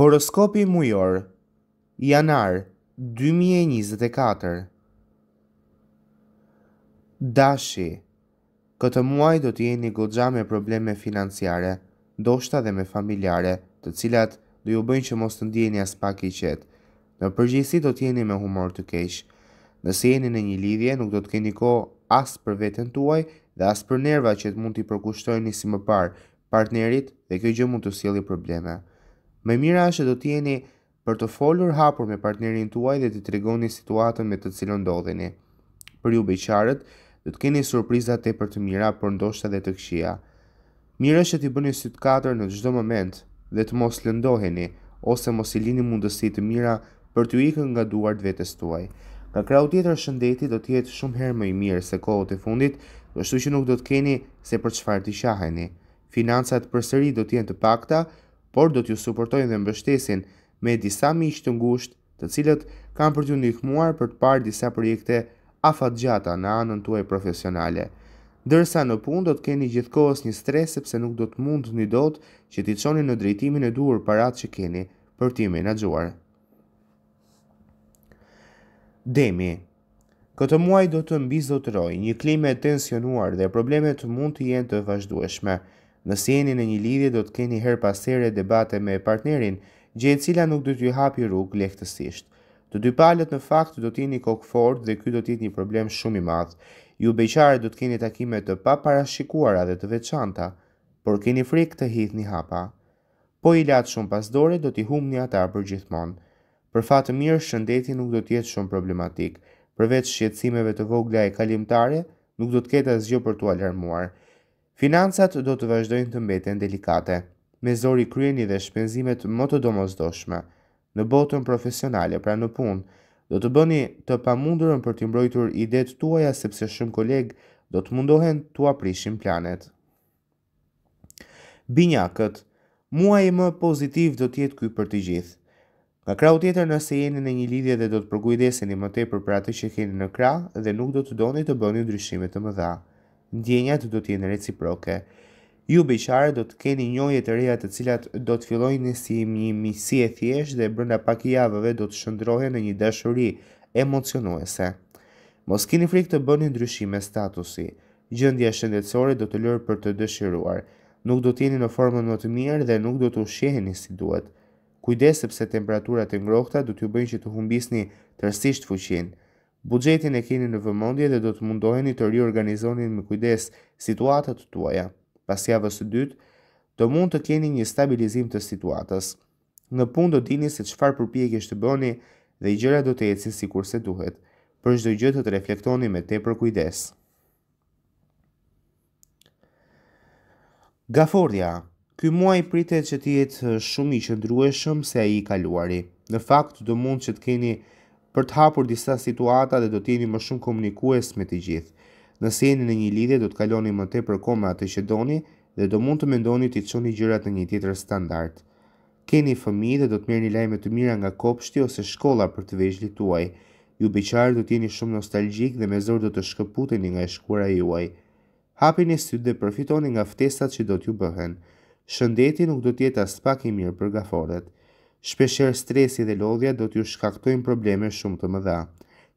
Horoskopi mujor, janar 2024 Dashi, këtë muaj do të jeni godxha me probleme financiare, doshta dhe me familjare, të cilat do ju bëjnë që mos të ndjeni as pak i qetë. Në përgjithësi do t'jeni me humor të kesh. Nëse jeni në një lidhje, nuk do t'keni ko as për veten tuaj dhe as për nerva që të mund t'i përkushtojni si më par partnerit dhe kjo gjë mund të s'jeli probleme. Më mira është që do t'jeni për të folur hapur me partnerin tuaj dhe të tregoni situatën me të cilën ndodheni. Për ju beqarët, do të keni surpriza të për të mira, për ndoshta dhe të këshia. Mirë është që t'i bëni sytë katër në gjdo moment dhe të mos lëndoheni, ose mos i lini mundësi të mira për t'ju ikën nga duart vetës tuaj. Ka krau tjetër shëndeti do t'jetë shumë herë më i mirë se kohët e fundit, dështu që nuk do t'keni se për qëfar t'i shaheni. Financat për sëri do t'jenë të pakta, por do t'ju suportojnë dhe mbështesin me disa miqë të ngushtë, të cilët kanë për t'ju ndihmuar për të parë disa projekte afatgjata në anën tuaj profesionale. Dërsa në punë do të keni gjithkohës një stres sepse nuk do të mund një dot që t'i qoni në drejtimin e duhur parat që keni për t'i menagjuar. Demi Këtë muaj do të mbizotëroj një klime tensionuar dhe problemet mund të jenë të vazhdueshme. Nëse jeni në një lidhje do të keni her pas here debate me partnerin, gjë e cila nuk do t'ju hapi rrugë lehtësisht. Të dy palët në fakt do të jeni kokë fort dhe ky do të jetë një problem shumë i madh. Ju beqare do të keni takime të pa dhe të veçanta, por keni frikë të hidhni hapa. Po i latë shumë pasdore do t'i hum një ata për gjithmonë. Për fatë mirë, shëndeti nuk do t'jetë shumë problematikë. Përveç shqetësimeve të vogla e kalimtare, nuk do t'ketë asgjë për t'u alarmuar. Financat do të vazhdojnë të mbeten delikate, me zori kryeni dhe shpenzimet më të domosdoshme. Në botën profesionale, pra në punë, do të bëni të pamundurën për të mbrojtur idet tuaja sepse shumë kolegë do të mundohen të aprishim planet. Binjakët, muaj më pozitiv do tjetë kuj për të gjithë. Nga krau tjetër nëse jeni në një lidhje dhe do të përgujdeseni më tepër për atë që keni në krah dhe nuk do të doni të bëni ndryshime të mëdha. dha ndjenjat do të jenë reciproke. Ju beqarë do të keni njohje të reja të cilat do të fillojnë si një misi e thjesht dhe brenda pak javëve do të shëndrohe në një dashuri emocionuese. Mos kini frikë të bëni ndryshime statusi. Gjendja shëndetësore do të lërë për të dëshiruar. Nuk do të jeni në formën më të mirë dhe nuk do të ushqeheni si duhet. Kujdes sepse temperaturat e ngrohta do t'ju bëjnë që të humbisni tërësisht fuqinë. Bugjetin e keni në vëmendje dhe do të mundoheni të riorganizoni me kujdes situatët të tuaja. Pas javës të dytë, do mund të keni një stabilizim të situatës. Në pun do dini se qëfar përpje të bëni dhe i gjëra do të ecin si kur se duhet, për çdo gjëtë të, të reflektoni me te për kujdes. Gafordja, ky muaj pritet që të jetë shumë i qëndrueshëm se a i kaluari. Në fakt, do mund që të keni për të hapur disa situata dhe do të jemi më shumë komunikues me të gjithë. Nëse jeni në një lidhje do të kaloni më tepër kohë me atë që doni dhe do mund të mendoni të çoni gjërat në një tjetër standard. Keni fëmijë dhe do të merrni lajme të mira nga kopshti ose shkolla për të vegjëlit tuaj. Ju beqarë do t'jeni shumë nostalgjik dhe me zorë do të shkëputeni nga e shkura juaj. Hapini sy dhe përfitoni nga ftesat që do t'ju bëhen. Shëndeti nuk do t'jeta spak i mirë për gaforet. Shpesher stresi dhe lodhja do t'ju shkaktojnë probleme shumë të mëdha.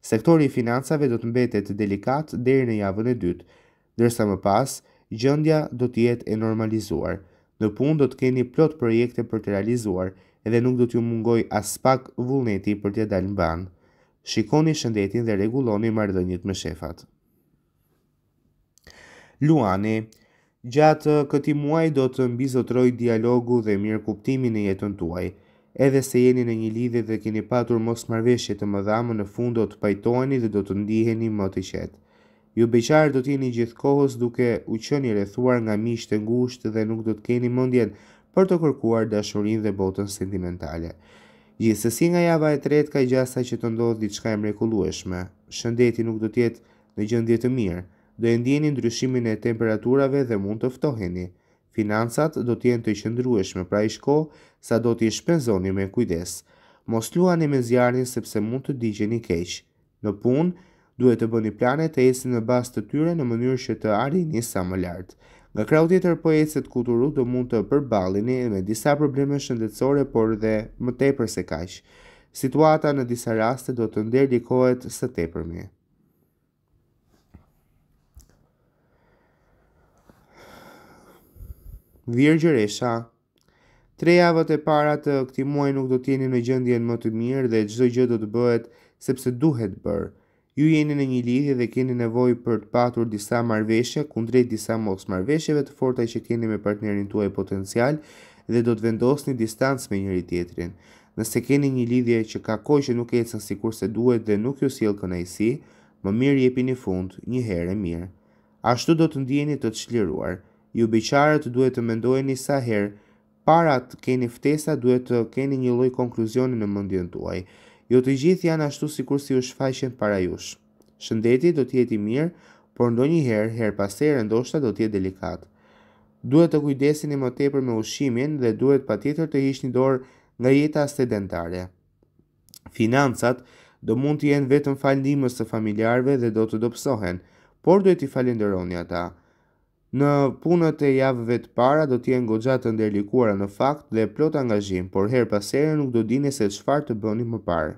Sektori i financave do të mbetet delikat deri në javën e dytë, ndërsa më pas gjendja do të jetë e normalizuar. Në punë do të keni plot projekte për të realizuar edhe nuk do t'ju mungoj as pak vullneti për t'ja dalë në banë. Shikoni shëndetin dhe reguloni mardënjit me shefat. Luani Gjatë këti muaj do të mbizotroj dialogu dhe mirë kuptimin e jetën tuaj edhe se jeni në një lidhje dhe keni patur mos marveshje të më dhamë në fund do të pajtoni dhe do të ndiheni më të qetë. Ju beqarë do t'jeni gjithkohës duke u qëni rethuar nga mishë të ngushtë dhe nuk do t'keni mundjen për të kërkuar dashurin dhe botën sentimentale. Gjithsesi nga java e tretë ka gjasa që të ndodhë diçka e mrekulueshme. Shëndeti nuk do t'jetë në gjëndjetë të mirë, do e ndjeni ndryshimin e temperaturave dhe mund të ftoheni. Financat do të jenë të qëndrueshme pra i shko sa do të shpenzoni me kujdes. Mos luani me zjarrin sepse mund të digjeni keq. Në punë duhet të bëni plane të esin në bazë të tyre në mënyrë që të arrini sa më lart. Nga krau tjetër po ecet kulturu do mund të përballeni me disa probleme shëndetësore por dhe më tepër se kaq. Situata në disa raste do të ndërlikohet së tepërmi. Virgjëresha. Tre javët e para të këtij muaji nuk do të jeni në gjëndjen më të mirë dhe çdo gjë do të bëhet sepse duhet bërë. Ju jeni në një lidhje dhe keni nevojë për të patur disa marrëveshje kundrejt disa mosmarrëveshjeve të forta që keni me partnerin tuaj potencial dhe do të vendosni distancë me njëri tjetrin. Nëse keni një lidhje që ka kohë që nuk ecën sikur se duhet dhe nuk ju sjell kënaqësi, më mirë jepini fund një herë mirë. Ashtu do të ndjeni të çliruar ju beqarët duhet të mendojeni sa herë, para të keni ftesa duhet të keni një lloj konkluzioni në mendjen tuaj. Jo të gjithë janë ashtu sikur si u shfaqen para jush. Shëndeti do të jetë i mirë, por ndonjëherë, her pas here ndoshta do të jetë delikat. Duhet të kujdeseni më tepër me ushqimin dhe duhet patjetër të hiqni dorë nga jeta sedentare. Financat do mund të jenë vetëm falëndimës së familjarëve dhe do të dobësohen, por duhet i falenderoni ata. Në punët e javëve të para do të jenë të ndërlikuara në fakt dhe plot angazhim, por her pas here nuk do dini se çfarë të bëni më parë.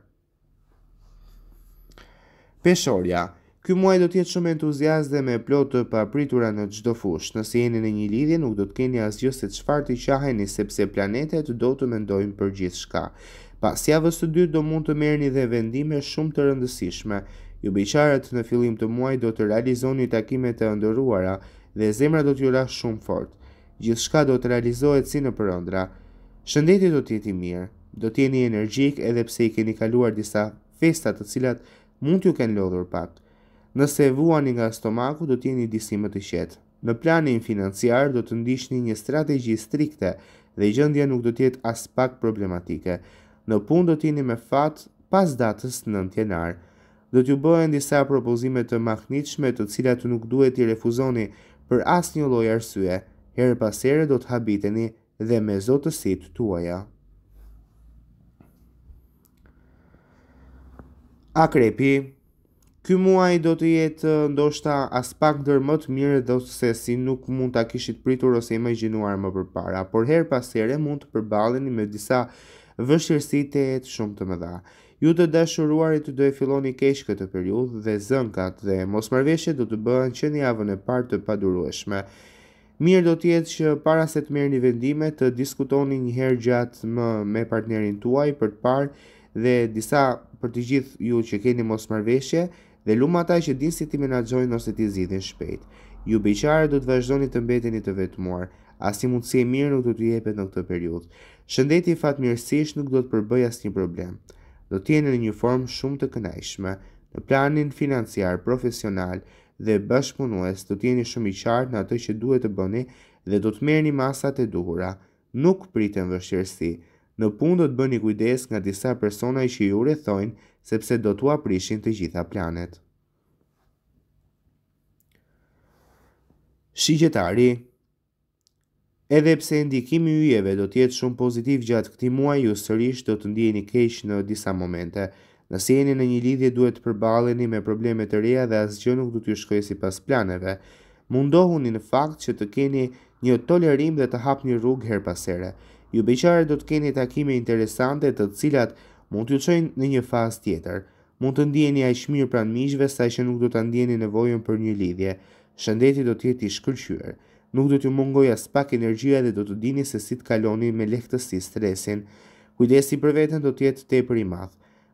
Peshorja Ky muaj do të jetë shumë entuziast dhe me plot të papritura në çdo fushë. Nëse jeni në një lidhje, nuk do të keni asgjë se çfarë të qaheni sepse planetet do të mendojnë për gjithçka. Pas javës së dytë do mund të merrni dhe vendime shumë të rëndësishme. Ju beqarët në fillim të muajit do të realizoni takimet e ëndërruara, dhe zemra do t'ju lash shumë fort. Gjithçka do të realizohet si në përëndra. Shëndetit do t'jeti mirë, do t'jeni energjik edhe pse i keni kaluar disa festat të cilat mund t'ju kenë lodhur pak. Nëse vuani nga stomaku, do t'jeni disi më të qetë. Në planin financiar, do të ndishtë një strategji strikte dhe gjëndja nuk do t'jetë as pak problematike. Në pun do t'jeni me fat pas datës në tjenar. Do t'ju bëhen disa propozime të mahnitshme të cilat nuk duhet i refuzoni, për asë një loj arsue, herë pasere do të habiteni dhe me zotësit të tuaja. Akrepi Ky muaj do të jetë ndoshta as pak dër më të mirë dhe ose si nuk mund ta kishit pritur ose imagjinuar më përpara, por herë pas here mund të përballeni me disa vështirësi të shumë të mëdha. Ju të dashuruarit të do e filoni kesh këtë periud dhe zënkat dhe mos mërveshje do të bëhen që një avën e partë të padurueshme. Mirë do tjetë që para se të merë një vendime të diskutoni njëherë gjatë më me partnerin tuaj për të parë dhe disa për të gjithë ju që keni mos mërveshje dhe luma taj që disë si ti menadzojnë nëse ti zidhin shpejt. Ju beqare do të vazhdoni të mbeteni të vetëmuar, asim mund si e mirë nuk do të jepet në këtë periud. Shëndeti fatë mirësish nuk do të përbëj asë një problem do t'jeni në një formë shumë të kënaqshme në planin financiar profesional dhe bashkëpunues do t'jeni shumë i qartë në atë që duhet të bëni dhe do të merrni masat e duhura. Nuk priten vështirësi. Në punë do të bëni kujdes nga disa persona që ju rrethojnë sepse do t'u aprishin të gjitha planet. Shigjetari, Edhe pse ndikimi yjeve do të jetë shumë pozitiv gjatë këtij muaji, ju sërish do të ndiheni keq në disa momente. Nëse jeni në një lidhje, duhet të përballeni me probleme të reja dhe asgjë nuk do t'ju shkojë sipas planeve. Mundohuni në fakt që të keni një tolerim dhe të hapni rrugë her pas here. Ju beqare do të keni takime interesante të cilat mund t'ju çojnë në një fazë tjetër. Mund të ndiheni aq mirë pranë miqve saqë nuk do ta ndiheni nevojën për një lidhje. Shëndeti do të jetë i shkëlqyer nuk do t'ju mungoj as pak energjia dhe do të dini se si të kaloni me lehtësi stresin. Kujdesi për veten do të jetë tepër i madh.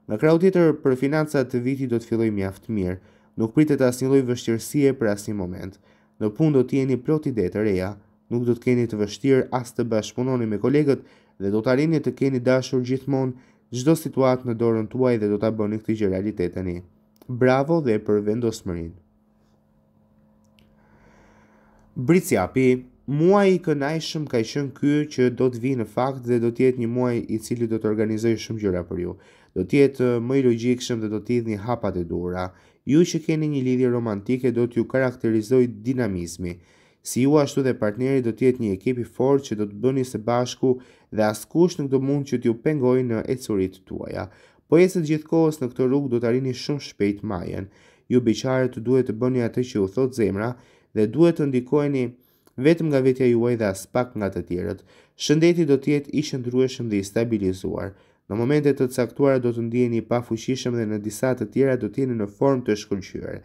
Nga krau tjetër, për financat të vitit do të filloj mjaft mirë. Nuk pritet asnjë lloj vështirësie për asnjë moment. Në punë do të jeni plot ide të reja, nuk do të keni të vështirë as të bashkëpunoni me kolegët dhe do të arrini të keni dashur gjithmonë çdo situatë në dorën tuaj dhe do ta bëni këtë gjë realiteteni. Bravo dhe për vendosmërinë. Briciapi, muaj i kënajshëm ka qënë ky që do të vi në fakt dhe do tjetë një muaj i cili do të organizoj shumë gjëra për ju. Do tjetë uh, më i shumë dhe do tjetë një hapat e dura. Ju që keni një lidhje romantike do t'ju karakterizoj dinamizmi. Si ju ashtu dhe partneri do tjetë një ekipi forë që do të bëni së bashku dhe askush nuk do mund që t'ju pengoj në ecurit tuaja. Po e se gjithkohës në këtë rrugë do t'arini shumë shpejt majen. Ju beqarët duhet të bëni atë që u thot zemra, dhe duhet të ndikojni vetëm nga vetja juaj dhe as pak nga të tjerët. Shëndeti do të jetë i qëndrueshëm dhe i stabilizuar. Në momente të caktuara do të ndiheni pa fuqishëm dhe në disa të tjera do të jeni në formë të shkëlqyer.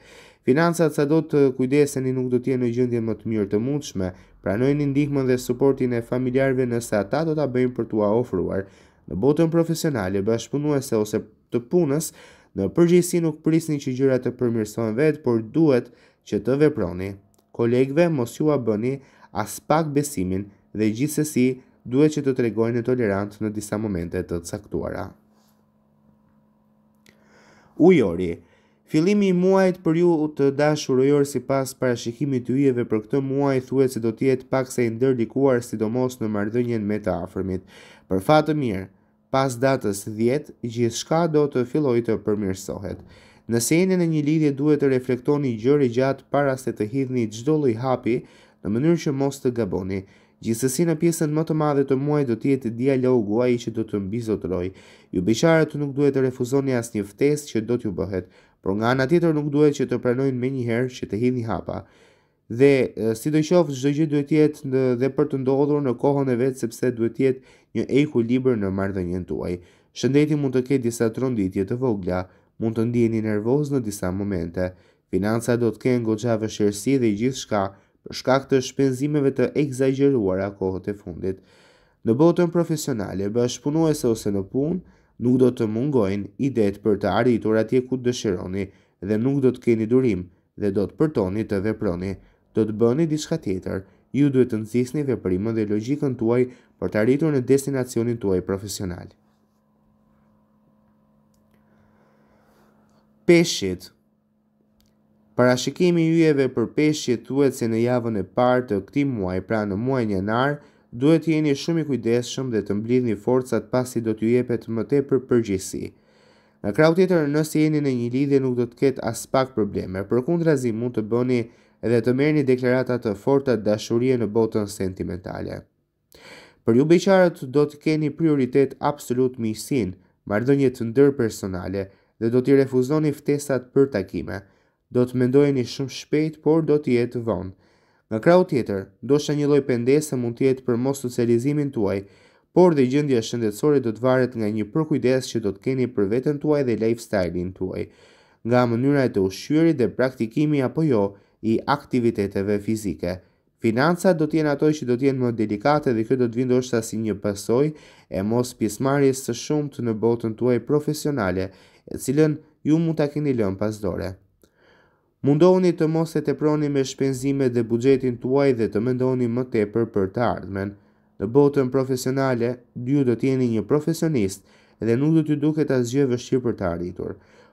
Financat sa do të kujdeseni nuk do të jenë në gjendje më të mirë të mundshme. Pranojini ndihmën dhe suportin e familjarëve nëse ata do ta bëjnë për t'u ofruar. Në botën profesionale, bashkëpunuese ose të punës, në përgjithësi nuk prisni që gjërat të përmirësohen vetë, por duhet që të veproni kolegve mos ju a bëni as pak besimin dhe gjithsesi duhet që të tregojnë tolerant në disa momente të caktuara. Ujori Fillimi i muajit për ju të dashur ujor sipas parashikimit të yjeve për këtë muaj thuhet se do të jetë paksa i ndërlikuar sidomos në marrëdhënien me të afërmit. Për fat të mirë, pas datës 10 gjithçka do të fillojë të përmirësohet. Në jeni e një lidhje duhet të reflektoni gjëri gjatë para se të hidhni çdo lloj hapi në mënyrë që mos të gaboni. Gjithsesi në pjesën më të madhe të muajit do të jetë dialogu ai që do të mbizotroj. Ju beqarët nuk duhet të refuzoni asnjë ftesë që do t'ju bëhet, por nga ana tjetër nuk duhet që të pranojnë menjëherë që të hidhni hapa. Dhe si do qoftë çdo gjë duhet të jetë në, dhe për të ndodhur në kohën e vet sepse duhet të jetë një ekuilibër në marrëdhënien tuaj. Shëndeti mund të ketë disa tronditje të vogla, mund të ndjeni nervoz në disa momente. Financa do të kenë goxha vëshërsi dhe gjithë shka për shkak të shpenzimeve të egzageruara kohët e fundit. Në botën profesionale, bashkëpunuese ose në punë, nuk do të mungojnë idet për të arritur atje ku të dëshironi dhe nuk do të keni durim dhe do të përtoni të veproni. Do të bëni diçka tjetër, ju duhet të nëzisni veprimën dhe logikën tuaj për të arritur në destinacionin tuaj profesional. peshqit. Parashikimi i yjeve për peshqit duhet se në javën e parë të këtij muaji, pra në muajin janar, duhet të jeni shumë i kujdesshëm dhe të mblidhni forcat pasi do t'ju jepet më tepër përgjegjësi. Në krau tjetër, nëse jeni në një lidhje nuk do të ketë as pak probleme. për Përkundrazi mund të bëni edhe të merrni deklarata të forta dashurie në botën sentimentale. Për ju beqarët do të keni prioritet absolut miqësinë, mardënje të ndërpersonale, personale, dhe do t'i refuzoni ftesat për takime. Do të mendojeni shumë shpejt, por do të jetë vonë. Nga krau tjetër, do shë një loj pendese mund tjetë për mos socializimin tuaj, por dhe gjëndja shëndetsore do të varet nga një përkujdes që do të keni për vetën tuaj dhe lifestyle-in tuaj, nga mënyra e të ushqyri dhe praktikimi apo jo i aktiviteteve fizike. Finansat do t'jen atoj që do t'jen më delikate dhe kjo do të vindoshta si një pasoj e mos pismaris së shumë të në botën tuaj profesionale, e cilën ju mund ta keni lënë pas dore. Mundohuni të mos e teproni me shpenzimet dhe buxhetin tuaj dhe të mendoni më tepër për të ardhmen. Në botën profesionale, ju do të jeni një profesionist dhe nuk do t'ju duket asgjë vështirë për të arritur.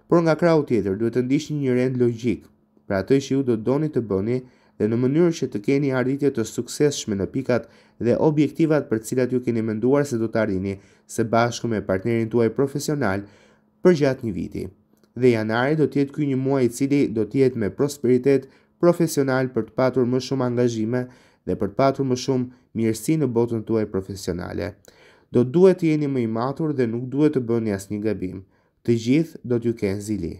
Por nga krahu tjetër, duhet të ndiqni një rend logjik. Pra atë që ju do të doni të bëni dhe në mënyrë që të keni arritje të sukseshme në pikat dhe objektivat për cilat ju keni menduar se do të arrini, së bashku me partnerin tuaj profesional, për gjatë një viti. Dhe janari do tjetë kuj një muaj cili do tjetë me prosperitet profesional për të patur më shumë angazhime dhe për të patur më shumë mirësi në botën tuaj profesionale. Do duhet të jeni më i matur dhe nuk duhet të bëni asnjë gabim. Të gjithë do t'ju kenë zili.